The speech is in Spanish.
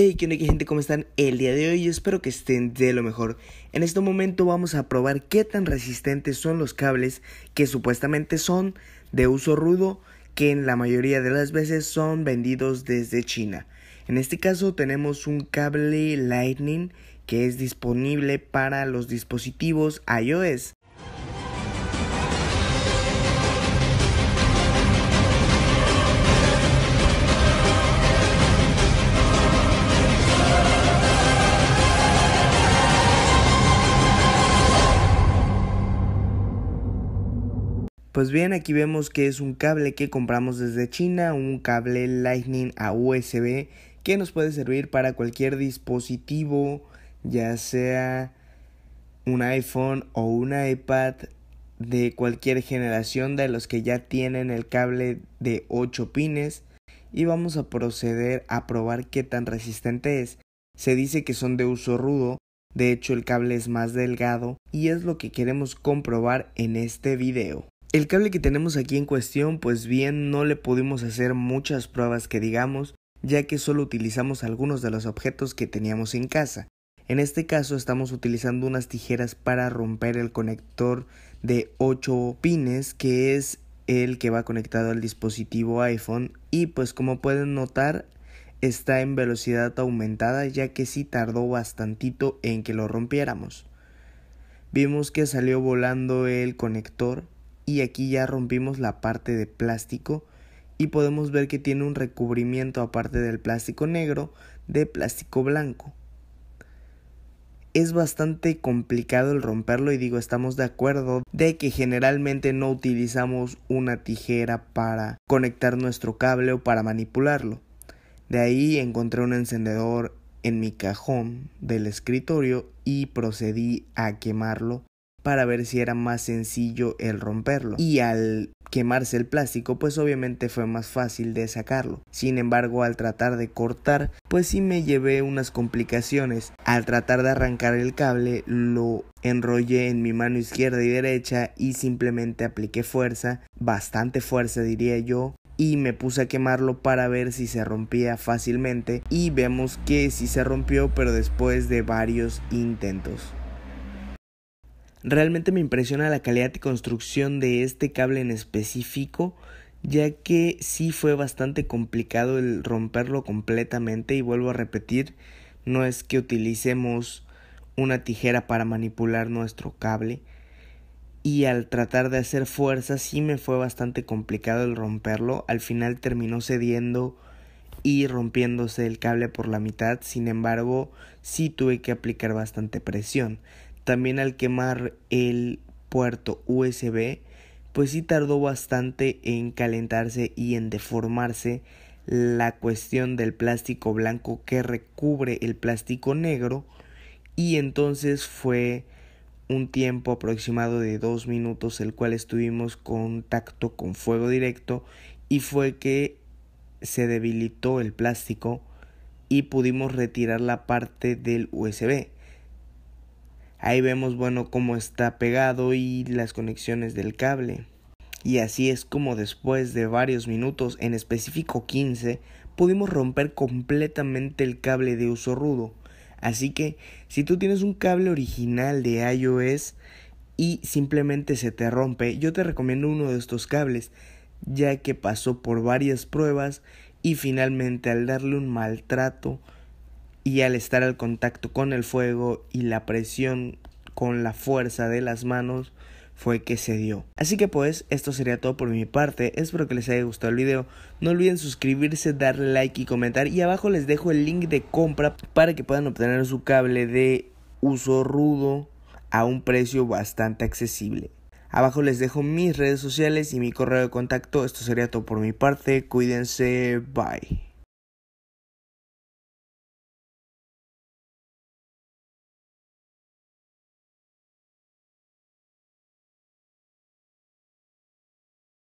Hey, ¿qué onda, gente? ¿Cómo están? El día de hoy espero que estén de lo mejor. En este momento vamos a probar qué tan resistentes son los cables que supuestamente son de uso rudo, que en la mayoría de las veces son vendidos desde China. En este caso tenemos un cable Lightning que es disponible para los dispositivos iOS Pues bien, aquí vemos que es un cable que compramos desde China, un cable Lightning a USB que nos puede servir para cualquier dispositivo, ya sea un iPhone o un iPad de cualquier generación de los que ya tienen el cable de 8 pines y vamos a proceder a probar qué tan resistente es. Se dice que son de uso rudo, de hecho el cable es más delgado y es lo que queremos comprobar en este video. El cable que tenemos aquí en cuestión, pues bien, no le pudimos hacer muchas pruebas que digamos, ya que solo utilizamos algunos de los objetos que teníamos en casa. En este caso estamos utilizando unas tijeras para romper el conector de 8 pines, que es el que va conectado al dispositivo iPhone y pues como pueden notar está en velocidad aumentada ya que sí tardó bastantito en que lo rompiéramos. Vimos que salió volando el conector y aquí ya rompimos la parte de plástico y podemos ver que tiene un recubrimiento aparte del plástico negro de plástico blanco. Es bastante complicado el romperlo y digo estamos de acuerdo de que generalmente no utilizamos una tijera para conectar nuestro cable o para manipularlo. De ahí encontré un encendedor en mi cajón del escritorio y procedí a quemarlo para ver si era más sencillo el romperlo. Y al quemarse el plástico, pues obviamente fue más fácil de sacarlo. Sin embargo, al tratar de cortar, pues sí me llevé unas complicaciones. Al tratar de arrancar el cable, lo enrollé en mi mano izquierda y derecha y simplemente apliqué fuerza, bastante fuerza diría yo, y me puse a quemarlo para ver si se rompía fácilmente y vemos que sí se rompió pero después de varios intentos. Realmente me impresiona la calidad y construcción de este cable en específico, ya que sí fue bastante complicado el romperlo completamente y vuelvo a repetir, no es que utilicemos una tijera para manipular nuestro cable y al tratar de hacer fuerza sí me fue bastante complicado el romperlo, al final terminó cediendo y rompiéndose el cable por la mitad, sin embargo sí tuve que aplicar bastante presión. También al quemar el puerto USB, pues sí tardó bastante en calentarse y en deformarse la cuestión del plástico blanco que recubre el plástico negro y entonces fue un tiempo aproximado de dos minutos el cual estuvimos contacto con fuego directo y fue que se debilitó el plástico y pudimos retirar la parte del USB Ahí vemos, bueno, cómo está pegado y las conexiones del cable. Y así es como después de varios minutos, en específico 15, pudimos romper completamente el cable de uso rudo. Así que si tú tienes un cable original de iOS y simplemente se te rompe, yo te recomiendo uno de estos cables, ya que pasó por varias pruebas y finalmente al darle un maltrato y al estar al contacto con el fuego y la presión con la fuerza de las manos fue que se dio. Así que pues esto sería todo por mi parte, espero que les haya gustado el video, no olviden suscribirse, darle like y comentar y abajo les dejo el link de compra para que puedan obtener su cable de uso rudo a un precio bastante accesible. Abajo les dejo mis redes sociales y mi correo de contacto, esto sería todo por mi parte, cuídense, bye.